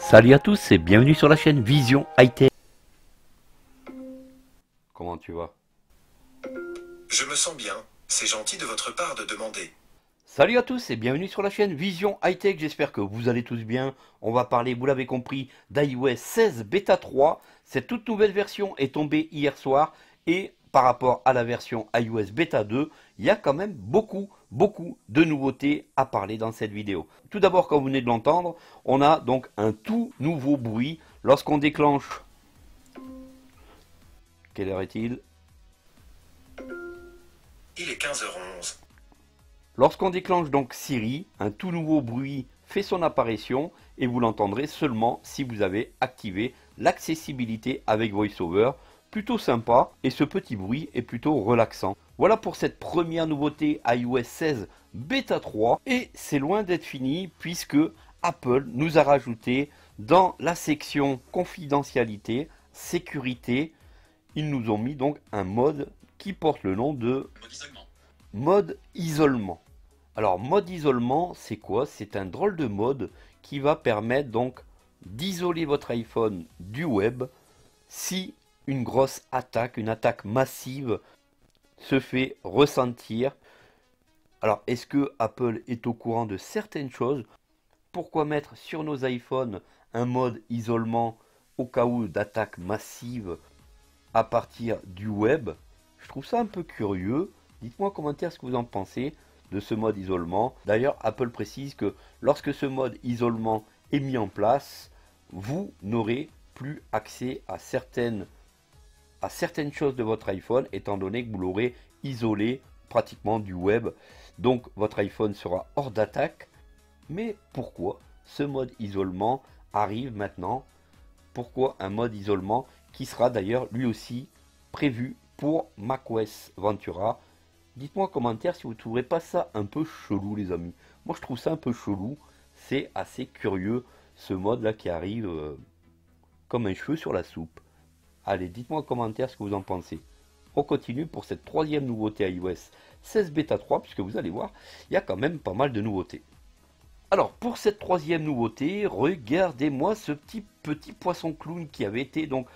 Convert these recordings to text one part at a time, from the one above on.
Salut à tous et bienvenue sur la chaîne Vision Hightech. Comment tu vas Je me sens bien, c'est gentil de votre part de demander. Salut à tous et bienvenue sur la chaîne Vision Hightech, j'espère que vous allez tous bien. On va parler, vous l'avez compris, d'iOS 16 Beta 3. Cette toute nouvelle version est tombée hier soir et par rapport à la version iOS Beta 2, il y a quand même beaucoup beaucoup de nouveautés à parler dans cette vidéo. Tout d'abord, comme vous venez de l'entendre, on a donc un tout nouveau bruit lorsqu'on déclenche. Quelle heure est-il Il est 15h11. Lorsqu'on déclenche donc Siri, un tout nouveau bruit fait son apparition et vous l'entendrez seulement si vous avez activé l'accessibilité avec VoiceOver plutôt sympa et ce petit bruit est plutôt relaxant. Voilà pour cette première nouveauté iOS 16 Beta 3 et c'est loin d'être fini puisque Apple nous a rajouté dans la section confidentialité, sécurité, ils nous ont mis donc un mode qui porte le nom de mode isolement. Mode isolement. Alors mode isolement, c'est quoi C'est un drôle de mode qui va permettre donc d'isoler votre iPhone du web si une grosse attaque, une attaque massive se fait ressentir. Alors, est-ce que Apple est au courant de certaines choses Pourquoi mettre sur nos iPhones un mode isolement au cas où d'attaque massive à partir du web Je trouve ça un peu curieux. Dites-moi en commentaire ce que vous en pensez de ce mode isolement. D'ailleurs, Apple précise que lorsque ce mode isolement est mis en place, vous n'aurez plus accès à certaines à certaines choses de votre iPhone, étant donné que vous l'aurez isolé pratiquement du web. Donc votre iPhone sera hors d'attaque. Mais pourquoi ce mode isolement arrive maintenant Pourquoi un mode isolement qui sera d'ailleurs lui aussi prévu pour macOS Ventura Dites-moi en commentaire si vous ne trouverez pas ça un peu chelou les amis. Moi je trouve ça un peu chelou. C'est assez curieux ce mode là qui arrive euh, comme un cheveu sur la soupe. Allez, dites-moi en commentaire ce que vous en pensez. On continue pour cette troisième nouveauté iOS 16 Beta 3, puisque vous allez voir, il y a quand même pas mal de nouveautés. Alors, pour cette troisième nouveauté, regardez-moi ce petit, petit poisson clown qui avait été donc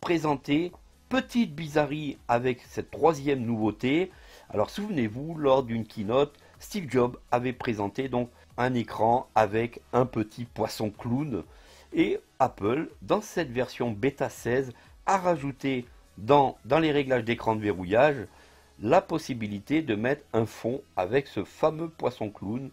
présenté. Petite bizarrerie avec cette troisième nouveauté. Alors, souvenez-vous, lors d'une keynote, Steve Jobs avait présenté donc un écran avec un petit poisson clown. Et Apple, dans cette version bêta 16, à rajouter dans, dans les réglages d'écran de verrouillage la possibilité de mettre un fond avec ce fameux poisson clown.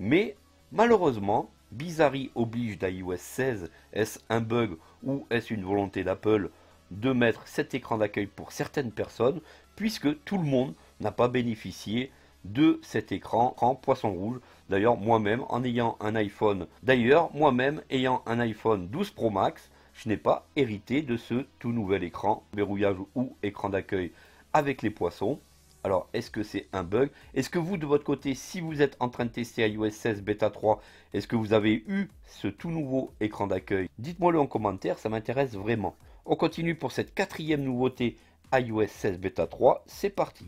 Mais malheureusement, bizarrerie oblige d'iOS 16, est-ce un bug ou est-ce une volonté d'Apple de mettre cet écran d'accueil pour certaines personnes, puisque tout le monde n'a pas bénéficié de cet écran en poisson rouge. D'ailleurs, moi-même, en ayant un iPhone, d'ailleurs, moi-même, ayant un iPhone 12 Pro Max, je n'ai pas hérité de ce tout nouvel écran, verrouillage ou écran d'accueil avec les poissons. Alors, est-ce que c'est un bug Est-ce que vous, de votre côté, si vous êtes en train de tester iOS 16 Beta 3, est-ce que vous avez eu ce tout nouveau écran d'accueil Dites-moi-le en commentaire, ça m'intéresse vraiment. On continue pour cette quatrième nouveauté iOS 16 Beta 3, c'est parti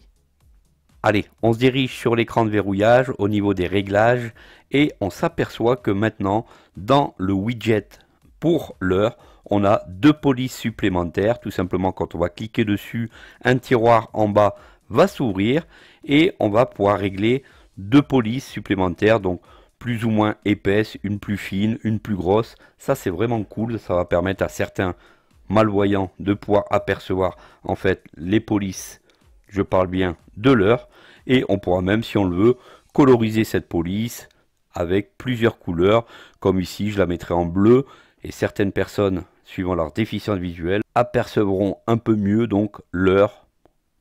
Allez, on se dirige sur l'écran de verrouillage au niveau des réglages et on s'aperçoit que maintenant, dans le widget pour l'heure, on a deux polices supplémentaires. Tout simplement, quand on va cliquer dessus, un tiroir en bas va s'ouvrir et on va pouvoir régler deux polices supplémentaires. Donc, plus ou moins épaisse, une plus fine, une plus grosse. Ça, c'est vraiment cool. Ça va permettre à certains malvoyants de pouvoir apercevoir en fait les polices, je parle bien de l'heure, et on pourra même, si on le veut, coloriser cette police avec plusieurs couleurs, comme ici, je la mettrai en bleu et certaines personnes, suivant leur déficience visuelle, apercevront un peu mieux donc l'heure.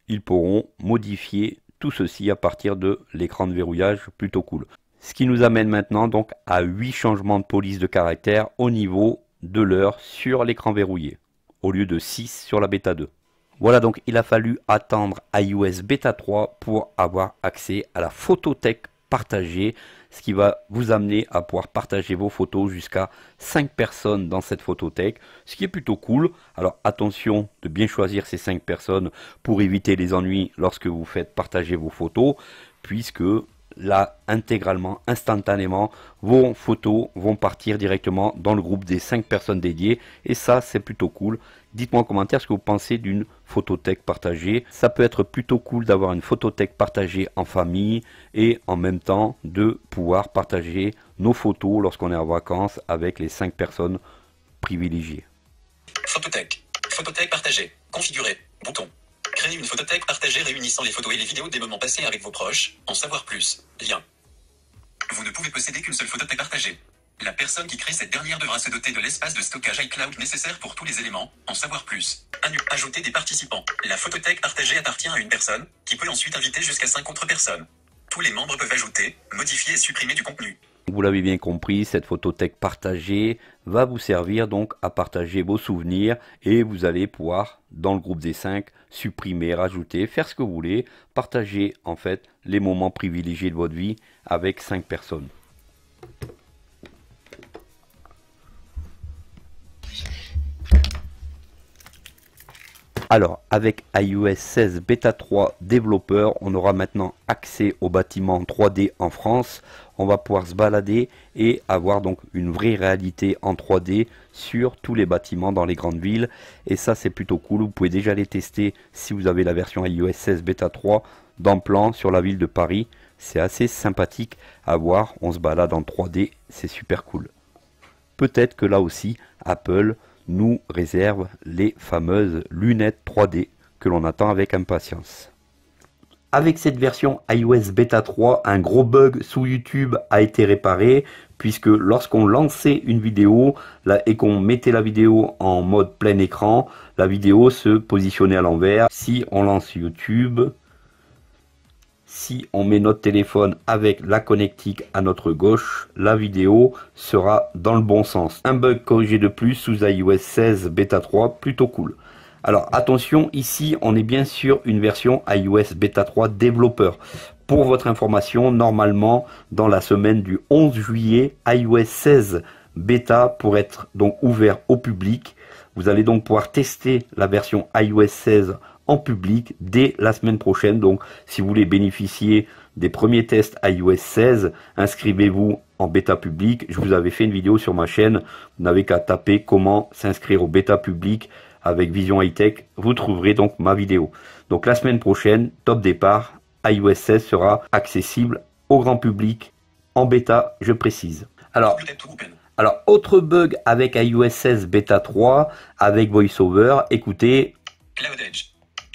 Ils pourront modifier tout ceci à partir de l'écran de verrouillage plutôt cool. Ce qui nous amène maintenant donc à 8 changements de police de caractère au niveau de l'heure sur l'écran verrouillé, au lieu de 6 sur la bêta 2. Voilà donc il a fallu attendre iOS bêta 3 pour avoir accès à la photothèque partager, ce qui va vous amener à pouvoir partager vos photos jusqu'à 5 personnes dans cette photothèque, ce qui est plutôt cool. Alors attention de bien choisir ces 5 personnes pour éviter les ennuis lorsque vous faites partager vos photos, puisque là, intégralement, instantanément, vos photos vont partir directement dans le groupe des 5 personnes dédiées, et ça c'est plutôt cool, Dites-moi en commentaire ce que vous pensez d'une photothèque partagée. Ça peut être plutôt cool d'avoir une photothèque partagée en famille et en même temps de pouvoir partager nos photos lorsqu'on est en vacances avec les 5 personnes privilégiées. Photothèque. Photothèque partagée. Configurer. Bouton. Créez une photothèque partagée réunissant les photos et les vidéos des moments passés avec vos proches. En savoir plus. Lien. Vous ne pouvez posséder qu'une seule photothèque partagée. La personne qui crée cette dernière devra se doter de l'espace de stockage iCloud nécessaire pour tous les éléments, en savoir plus. Ajouter des participants. La photothèque partagée appartient à une personne, qui peut ensuite inviter jusqu'à 5 autres personnes. Tous les membres peuvent ajouter, modifier et supprimer du contenu. Vous l'avez bien compris, cette photothèque partagée va vous servir donc à partager vos souvenirs et vous allez pouvoir, dans le groupe des 5, supprimer, rajouter, faire ce que vous voulez, partager en fait les moments privilégiés de votre vie avec 5 personnes. Alors, avec iOS 16 Beta 3 développeur, on aura maintenant accès aux bâtiments 3D en France. On va pouvoir se balader et avoir donc une vraie réalité en 3D sur tous les bâtiments dans les grandes villes. Et ça, c'est plutôt cool. Vous pouvez déjà les tester si vous avez la version iOS 16 Beta 3 dans plan sur la ville de Paris. C'est assez sympathique à voir. On se balade en 3D. C'est super cool. Peut-être que là aussi, Apple nous réserve les fameuses lunettes 3D que l'on attend avec impatience. Avec cette version iOS Beta 3, un gros bug sous YouTube a été réparé puisque lorsqu'on lançait une vidéo et qu'on mettait la vidéo en mode plein écran, la vidéo se positionnait à l'envers. Si on lance YouTube, si on met notre téléphone avec la connectique à notre gauche, la vidéo sera dans le bon sens. Un bug corrigé de plus sous iOS 16 bêta 3, plutôt cool. Alors attention, ici on est bien sûr une version iOS bêta 3 développeur. Pour votre information, normalement dans la semaine du 11 juillet, iOS 16 bêta pour être donc ouvert au public. Vous allez donc pouvoir tester la version iOS 16 en public dès la semaine prochaine. Donc, si vous voulez bénéficier des premiers tests iOS 16, inscrivez-vous en bêta public. Je vous avais fait une vidéo sur ma chaîne. Vous n'avez qu'à taper comment s'inscrire au bêta public avec Vision High Tech. Vous trouverez donc ma vidéo. Donc, la semaine prochaine, top départ, iOS 16 sera accessible au grand public en bêta, je précise. Alors, alors, autre bug avec iOS 16 bêta 3, avec VoiceOver, écoutez.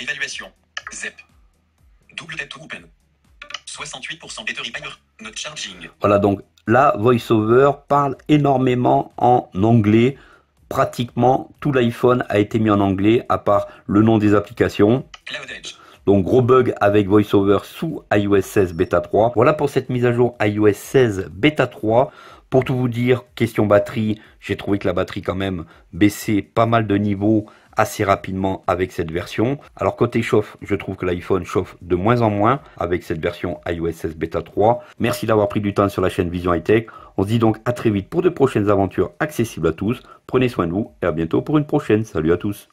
Évaluation. ZEP. Double open. 68% battery power. Not charging. Voilà donc la VoiceOver parle énormément en anglais. Pratiquement tout l'iPhone a été mis en anglais, à part le nom des applications. Donc gros bug avec VoiceOver sous iOS 16 Beta 3. Voilà pour cette mise à jour iOS 16 Beta 3. Pour tout vous dire, question batterie, j'ai trouvé que la batterie quand même baissait pas mal de niveaux assez rapidement avec cette version. Alors côté chauffe, je trouve que l'iPhone chauffe de moins en moins avec cette version iOS 16 Beta 3. Merci d'avoir pris du temps sur la chaîne Vision High Tech. On se dit donc à très vite pour de prochaines aventures accessibles à tous. Prenez soin de vous et à bientôt pour une prochaine. Salut à tous.